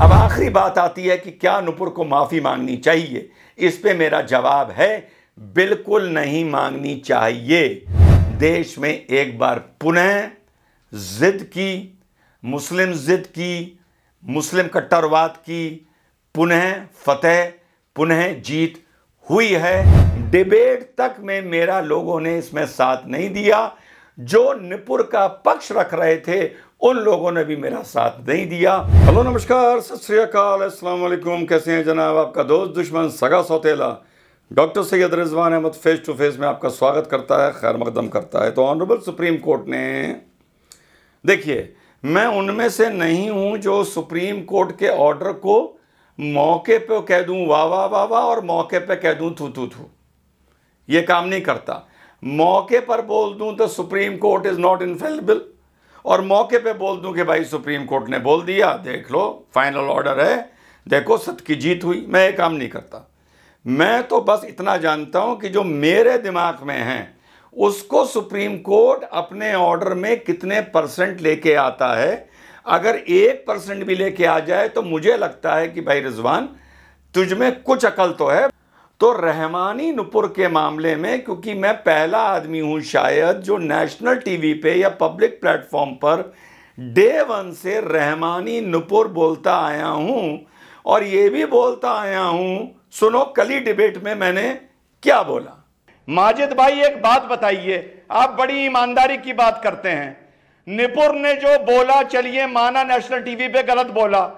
अब आखिरी बात आती है कि क्या नुपुर को माफ़ी मांगनी चाहिए इस पे मेरा जवाब है बिल्कुल नहीं मांगनी चाहिए देश में एक बार पुनः ज़िद की मुस्लिम ज़िद की मुस्लिम कट्टरवाद की पुनः फतेह पुनः जीत हुई है डिबेट तक में मेरा लोगों ने इसमें साथ नहीं दिया जो निपुर का पक्ष रख रहे थे उन लोगों ने भी मेरा साथ नहीं दिया हेलो नमस्कार सत श्रीकाल अस्सलाम वालेकुम कैसे हैं जनाब आपका दोस्त दुश्मन सगा सौतेला doctor Syed Rizwan Ahmed face to face में आपका स्वागत करता है खैर मकदम करता है तो ऑनरेबल सुप्रीम कोर्ट ने देखिए मैं उनमें से नहीं हूं जो सुप्रीम कोर्ट के ऑर्डर को मौके पर कह दूँ वाह वाह वाह वाह और मौके पर कह दूँ थू थू थू ये काम नहीं करता मौके पर बोल दूं तो supreme court is not infallible और मौके पे बोल दूं कि भाई सुप्रीम कोर्ट ने बोल दिया देख लो फाइनल ऑर्डर है देखो सत्य की जीत हुई मैं ये काम नहीं करता मैं तो बस इतना जानता हूं कि जो मेरे दिमाग में है उसको सुप्रीम कोर्ट अपने ऑर्डर में कितने परसेंट लेके आता है अगर एक परसेंट भी लेके आ जाए तो मुझे लगता है कि भाई रिजवान तुझमें कुछ अकल तो है तो रहमानी नुपुर के मामले में क्योंकि मैं पहला आदमी हूं शायद जो नेशनल टीवी पे या पब्लिक प्लेटफॉर्म पर डे वन से रहमानी नुपुर बोलता आया हूं और ये भी बोलता आया हूं सुनो कली डिबेट में मैंने क्या बोला माजिद भाई एक बात बताइए आप बड़ी ईमानदारी की बात करते हैं निपुर ने जो बोला चलिए माना नेशनल टीवी पे गलत बोला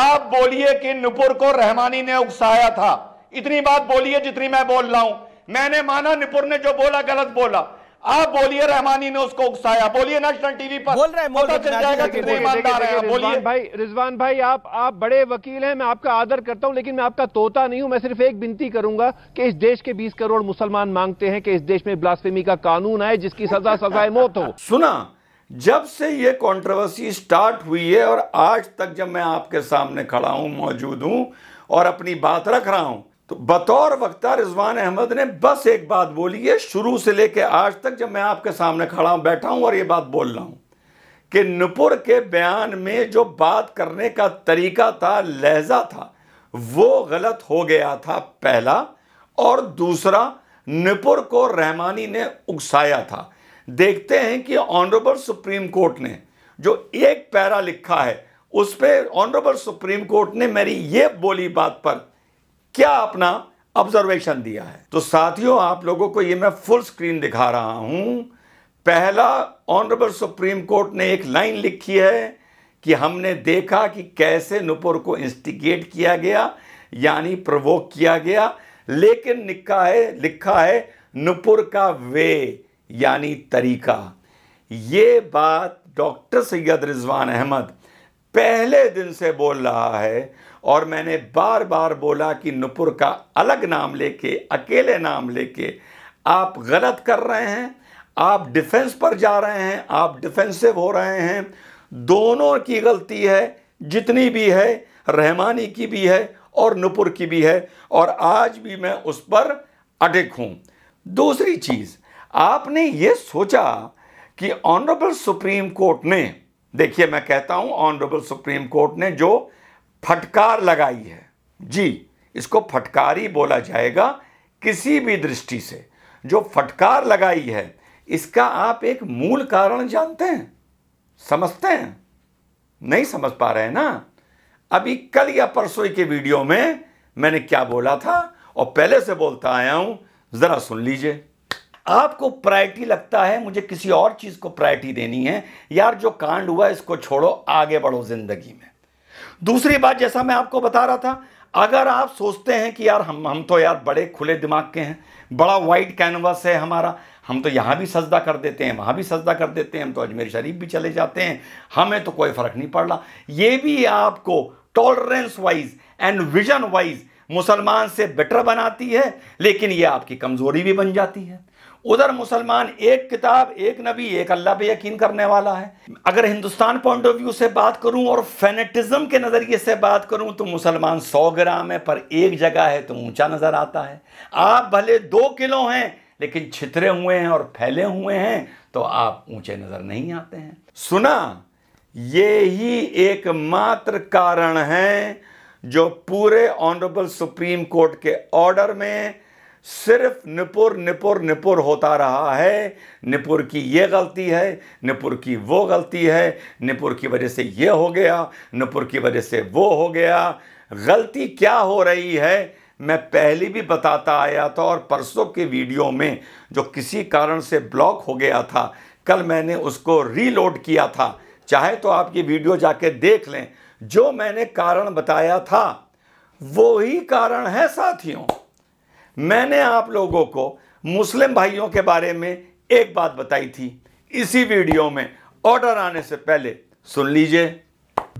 आप बोलिए कि नुपुर को रहमानी ने उकसाया था इतनी बात बोली है जितनी मैं बोल रहा हूं मैंने माना निपुर ने जो बोला गलत बोला आप बोलिए रहमानी ने उसको उकसाया बोलिए नेशनल टीवी पर बोल रहे हैं चल जाएगा कितने ईमानदार हैं बोलिए भाई रिजवान भाई आप आप बड़े वकील हैं मैं आपका आदर करता हूं लेकिन मैं आपका तोता नहीं हूं मैं सिर्फ एक विनती करूंगा कि इस देश के 20 करोड़ मुसलमान मांगते हैं कि इस देश में ब्लास्फेमी का कानून आए जिसकी सजा सजाए मौत हो सुना जब से ये कॉन्ट्रोवर्सी स्टार्ट हुई है और आज तक जब मैं आपके सामने खड़ा हूं मौजूद हूं और अपनी बात रख रहा हूं तो बतौर वक्ता रिजवान अहमद ने बस एक बात बोली है शुरू से लेकर आज तक जब मैं आपके सामने खड़ा हूं बैठा हूं और ये बात बोल रहा हूं कि नुपुर के बयान में जो बात करने का तरीका था लहजा था वो गलत हो गया था पहला और दूसरा नुपुर को रहमानी ने उकसाया था देखते हैं कि ऑनरेबल सुप्रीम कोर्ट ने जो एक पैरा लिखा है उस पर ऑनरेबल सुप्रीम कोर्ट ने मेरी ये बोली बात पर क्या अपना ऑब्जर्वेशन दिया है तो साथियों आप लोगों को ये मैं फुल स्क्रीन दिखा रहा हूं पहला ऑनरेबल सुप्रीम कोर्ट ने एक लाइन लिखी है कि हमने देखा कि कैसे नुपुर को इंस्टिगेट किया गया यानी प्रवोक किया गया लेकिन निका है लिखा है नुपुर का वे यानी तरीका ये बात डॉक्टर सैयद रिजवान अहमद पहले दिन से बोल रहा है और मैंने बार बार बोला कि नुपुर का अलग नाम लेके अकेले नाम लेके आप गलत कर रहे हैं आप डिफेंस पर जा रहे हैं आप डिफेंसिव हो रहे हैं दोनों की गलती है जितनी भी है रहमानी की भी है और नुपुर की भी है और आज भी मैं उस पर अडिक हूँ दूसरी चीज़ आपने ये सोचा कि ऑनरेबल सुप्रीम कोर्ट ने देखिए मैं कहता हूँ ऑनरेबल सुप्रीम कोर्ट ने जो फटकार लगाई है जी इसको फटकारी बोला जाएगा किसी भी दृष्टि से जो फटकार लगाई है इसका आप एक मूल कारण जानते हैं समझते हैं नहीं समझ पा रहे हैं ना अभी कल या परसों के वीडियो में मैंने क्या बोला था और पहले से बोलता आया हूं ज़रा सुन लीजिए आपको प्रायरिटी लगता है मुझे किसी और चीज़ को प्रायरिटी देनी है यार जो कांड हुआ इसको छोड़ो आगे बढ़ो ज़िंदगी में दूसरी बात जैसा मैं आपको बता रहा था अगर आप सोचते हैं कि यार हम हम तो यार बड़े खुले दिमाग के हैं बड़ा वाइट कैनवस है हमारा हम तो यहाँ भी सजदा कर देते हैं वहाँ भी सजदा कर देते हैं हम तो अजमेर शरीफ भी चले जाते हैं हमें तो कोई फ़र्क नहीं पड़ रहा ये भी आपको tolerance wise and vision wise मुसलमान से बेटर बनाती है लेकिन ये आपकी कमज़ोरी भी बन जाती है उधर मुसलमान एक किताब एक नबी एक अल्लाह पे यकीन करने वाला है अगर हिंदुस्तान पॉइंट ऑफ व्यू से बात करूं और फेनेटिज्म के नज़रिए से बात करूं तो मुसलमान सौ ग्राम है पर एक जगह है तो ऊंचा नज़र आता है आप भले दो किलो हैं लेकिन छितरे हुए हैं और फैले हुए हैं तो आप ऊंचे नज़र नहीं आते हैं सुना ये ही एकमात्र कारण है जो पूरे ऑनरेबल सुप्रीम कोर्ट के ऑर्डर में सिर्फ निपुर निपुर निपुर होता रहा है निपुर की ये गलती है निपुर की वो गलती है निपुर की वजह से ये हो गया निपुर की वजह से वो हो गया गलती क्या हो रही है मैं पहले भी बताता आया था और परसों के वीडियो में जो किसी कारण से ब्लॉक हो गया था कल मैंने उसको रीलोड किया था चाहे तो आप ये वीडियो जाके देख लें जो मैंने कारण बताया था वो ही कारण है साथियों मैंने आप लोगों को मुस्लिम भाइयों के बारे में एक बात बताई थी इसी वीडियो में ऑर्डर आने से पहले सुन लीजिए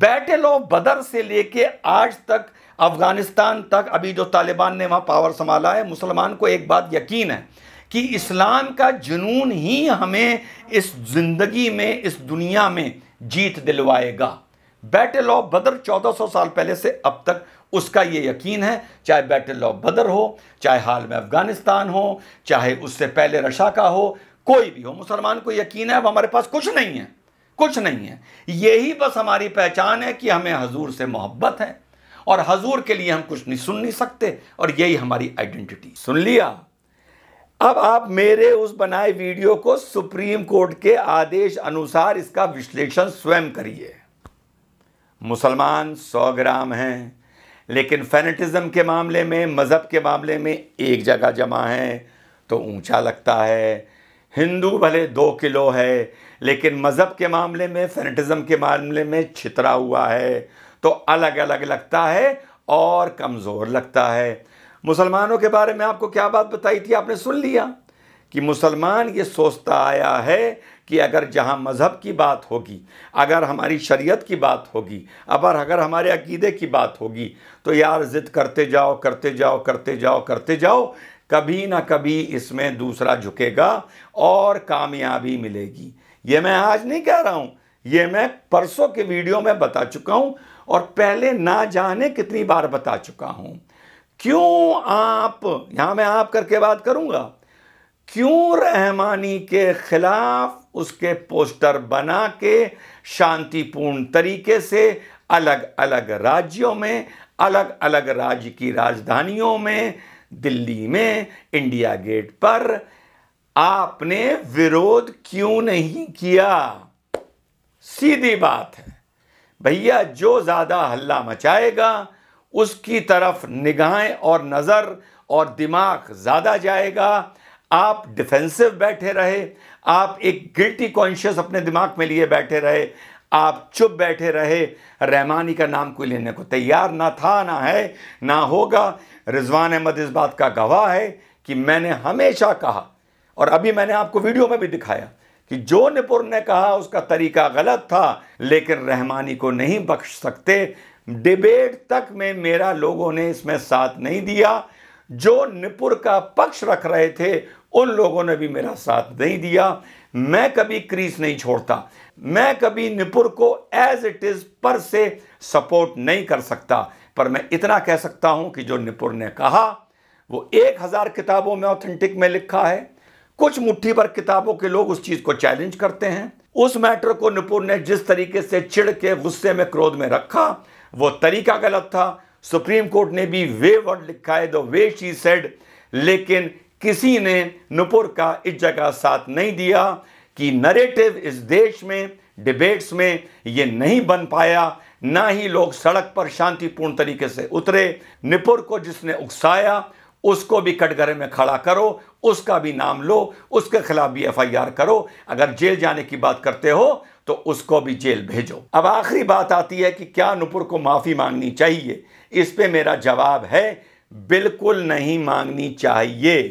बैटल ऑफ बदर से लेके आज तक अफगानिस्तान तक अभी जो तालिबान ने वहां पावर संभाला है मुसलमान को एक बात यकीन है कि इस्लाम का जुनून ही हमें इस ज़िंदगी में इस दुनिया में जीत दिलवाएगा बैटल ऑफ बदर 1400 साल पहले से अब तक उसका ये यकीन है चाहे बैटल ऑफ बदर हो चाहे हाल में अफ़गानिस्तान हो चाहे उससे पहले रशा का हो कोई भी हो मुसलमान को यकीन है अब हमारे पास कुछ नहीं है कुछ नहीं है यही बस हमारी पहचान है कि हमें हजूर से मोहब्बत है और हजूर के लिए हम कुछ नहीं सुन नहीं सकते और यही हमारी आइडेंटिटी सुन लिया अब आप मेरे उस बनाए वीडियो को सुप्रीम कोर्ट के आदेश अनुसार इसका विश्लेषण स्वयं करिए मुसलमान सौ ग्राम हैं लेकिन फैनेटिज्म के मामले में मज़हब के मामले में एक जगह जमा है तो ऊंचा लगता है हिंदू भले दो किलो है लेकिन मज़हब के मामले में फैनेटिज्म के मामले में छितरा हुआ है तो अलग अलग लगता है और कमज़ोर लगता है मुसलमानों के बारे में आपको क्या बात बताई थी आपने सुन लिया कि मुसलमान ये सोचता आया है कि अगर जहाँ मज़हब की बात होगी अगर हमारी शरीयत की बात होगी अब अगर हमारे अकीदे की बात होगी तो यार ज़िद करते जाओ करते जाओ करते जाओ करते जाओ कभी ना कभी इसमें दूसरा झुकेगा और कामयाबी मिलेगी ये मैं आज नहीं कह रहा हूँ ये मैं परसों के वीडियो में बता चुका हूँ और पहले ना जाने कितनी बार बता चुका हूँ क्यों आप यहाँ मैं आप करके बात करूँगा क्यों रहमानी के खिलाफ उसके पोस्टर बना के शांतिपूर्ण तरीके से अलग अलग राज्यों में अलग अलग राज्य की राजधानियों में दिल्ली में इंडिया गेट पर आपने विरोध क्यों नहीं किया सीधी बात है भैया जो ज़्यादा हल्ला मचाएगा उसकी तरफ निगाहें और नज़र और दिमाग ज़्यादा जाएगा आप डिफेंसिव बैठे रहे आप एक गिल्टी कॉन्शियस अपने दिमाग में लिए बैठे रहे आप चुप बैठे रहे रहमानी का नाम कोई लेने को तैयार ना था ना है ना होगा रिजवान अहमद इस बात का गवाह है कि मैंने हमेशा कहा और अभी मैंने आपको वीडियो में भी दिखाया कि जो निपुर ने कहा उसका तरीका गलत था लेकिन रहमानी को नहीं बख्श सकते डिबेट तक में मेरा लोगों ने इसमें साथ नहीं दिया जो निपुर का पक्ष रख रहे थे उन लोगों ने भी मेरा साथ नहीं दिया मैं कभी क्रीज नहीं छोड़ता मैं कभी निपुर को एज इट इज़ पर से सपोर्ट नहीं कर सकता पर मैं इतना कह सकता हूं कि जो निपुर ने कहा वो एक हज़ार किताबों में ऑथेंटिक में लिखा है कुछ मुट्ठी पर किताबों के लोग उस चीज़ को चैलेंज करते हैं उस मैटर को निपुर ने जिस तरीके से चिड़ के गुस्से में क्रोध में रखा वो तरीका गलत था सुप्रीम कोर्ट ने भी वे वर्ड लिखा है द वे शी सेड लेकिन किसी ने नुपुर का इस जगह साथ नहीं दिया कि नरेटिव इस देश में डिबेट्स में ये नहीं बन पाया ना ही लोग सड़क पर शांतिपूर्ण तरीके से उतरे निपुर को जिसने उकसाया उसको भी कटघरे में खड़ा करो उसका भी नाम लो उसके खिलाफ भी एफआईआर करो अगर जेल जाने की बात करते हो तो उसको भी जेल भेजो अब आखिरी बात आती है कि क्या नुपुर को माफ़ी मांगनी चाहिए इस पर मेरा जवाब है बिल्कुल नहीं मांगनी चाहिए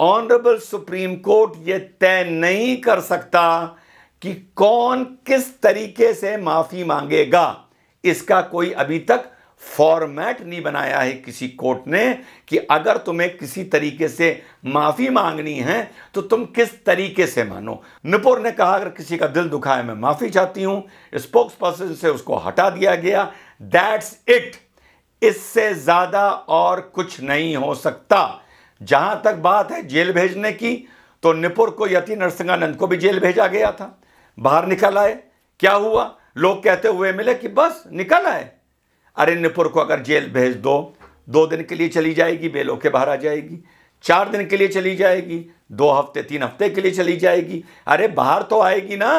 ऑनरेबल सुप्रीम कोर्ट ये तय नहीं कर सकता कि कौन किस तरीके से माफ़ी मांगेगा इसका कोई अभी तक फॉर्मेट नहीं बनाया है किसी कोर्ट ने कि अगर तुम्हें किसी तरीके से माफ़ी मांगनी है तो तुम किस तरीके से मानो नुपुर ने कहा अगर किसी का दिल दुखा है मैं माफ़ी चाहती हूँ स्पोक्स पर्सन से उसको हटा दिया गया दैट्स इट इससे ज़्यादा और कुछ नहीं हो सकता जहां तक बात है जेल भेजने की तो निपुर को यति नरसिंहानंद को भी जेल भेजा गया था बाहर निकल आए क्या हुआ लोग कहते हुए मिले कि बस निकल आए अरे निपुर को अगर जेल भेज दो दो दिन के लिए चली जाएगी बेलों के बाहर आ जाएगी चार दिन के लिए चली जाएगी दो हफ्ते तीन हफ्ते के लिए चली जाएगी अरे बाहर तो आएगी ना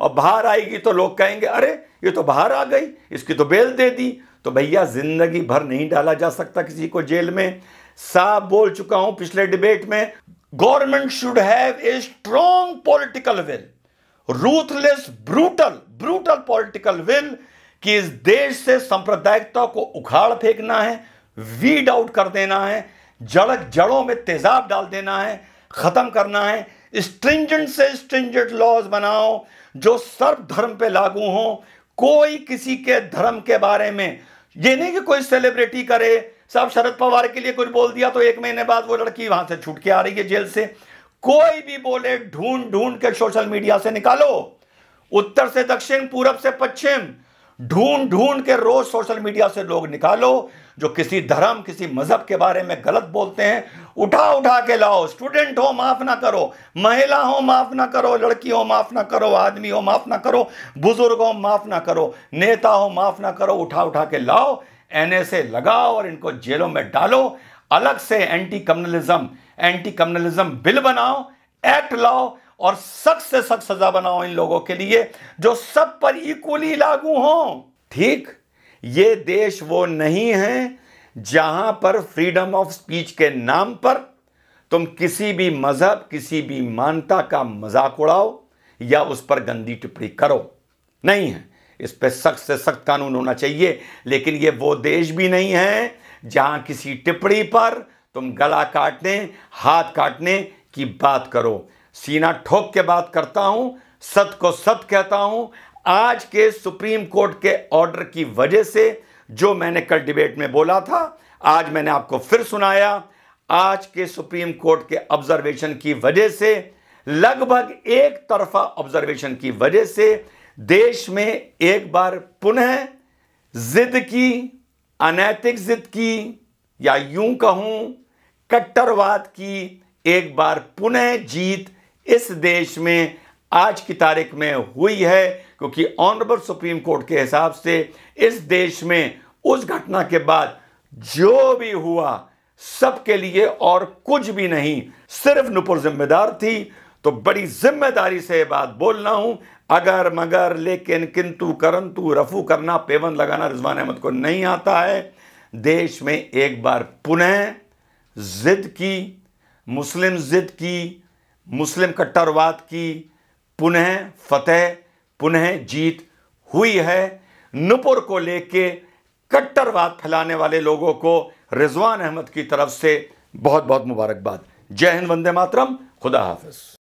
और बाहर आएगी तो लोग कहेंगे अरे ये तो बाहर आ गई इसकी तो बेल दे दी तो भैया जिंदगी भर नहीं डाला जा सकता किसी को जेल में साफ बोल चुका हूं पिछले डिबेट में government should have a strong political will ruthless brutal brutal political will कि इस देश से सांप्रदायिकता को उखाड़ फेंकना है वीड आउट कर देना है जड़क जड़ों में तेजाब डाल देना है ख़त्म करना है स्ट्रिंजेंट से स्ट्रिंजेंट लॉज बनाओ जो सर्व धर्म पे लागू हो कोई किसी के धर्म के बारे में ये नहीं कि कोई सेलिब्रिटी करे साहब शरद पवार के लिए कुछ बोल दिया तो एक महीने बाद वो लड़की वहां से छूट के आ रही है जेल से कोई भी बोले ढूंढ ढूंढ के सोशल मीडिया से निकालो उत्तर से दक्षिण पूरब से पश्चिम ढूंढ ढूंढ के रोज सोशल मीडिया से लोग निकालो जो किसी धर्म किसी मजहब के बारे में गलत बोलते हैं उठा उठा के लाओ स्टूडेंट हो माफ ना करो महिला हो माफ ना करो लड़की हो माफ ना करो आदमी हो माफ ना करो बुजुर्ग हो माफ ना करो नेता हो माफ ना करो उठा उठा के लाओ एनएसए लगाओ और इनको जेलों में डालो अलग से anti communalism anti communalism bill बनाओ एक्ट लाओ और सख्त से सख्त सजा बनाओ इन लोगों के लिए जो सब पर इक्वली लागू हो ठीक ये देश वो नहीं है जहां पर फ्रीडम ऑफ स्पीच के नाम पर तुम किसी भी मजहब किसी भी मानता का मजाक उड़ाओ या उस पर गंदी टिप्पणी करो नहीं है इस पर सख्त से सख्त कानून होना चाहिए लेकिन ये वो देश भी नहीं है जहां किसी टिप्पणी पर तुम गला काटने हाथ काटने की बात करो सीना ठोक के बात करता हूं सत को सत कहता हूं आज के सुप्रीम कोर्ट के ऑर्डर की वजह से जो मैंने कल डिबेट में बोला था आज मैंने आपको फिर सुनाया आज के सुप्रीम कोर्ट के ऑब्जर्वेशन की वजह से लगभग एक तरफा ऑब्जर्वेशन की वजह से देश में एक बार पुनः जिद की अनैतिक जिद की या यूं कहूं कट्टरवाद की एक बार पुनः जीत इस देश में आज की तारीख में हुई है क्योंकि ऑनरेबल सुप्रीम कोर्ट के हिसाब से इस देश में उस घटना के बाद जो भी हुआ सबके लिए और कुछ भी नहीं सिर्फ नुपुर जिम्मेदार थी तो बड़ी जिम्मेदारी से ये बात बोल रहा हूं अगर मगर लेकिन किंतु करंतु रफू करना पेवन लगाना रिजवान अहमद को नहीं आता है देश में एक बार पुनः जिद की मुस्लिम जिद की मुस्लिम कट्टरवाद की पुनः फतेह पुनः जीत हुई है नुपुर को लेके कट्टरवाद फैलाने वाले लोगों को रिजवान अहमद की तरफ से बहुत बहुत मुबारकबाद जय हिंद वंदे मातरम खुदा हाफिज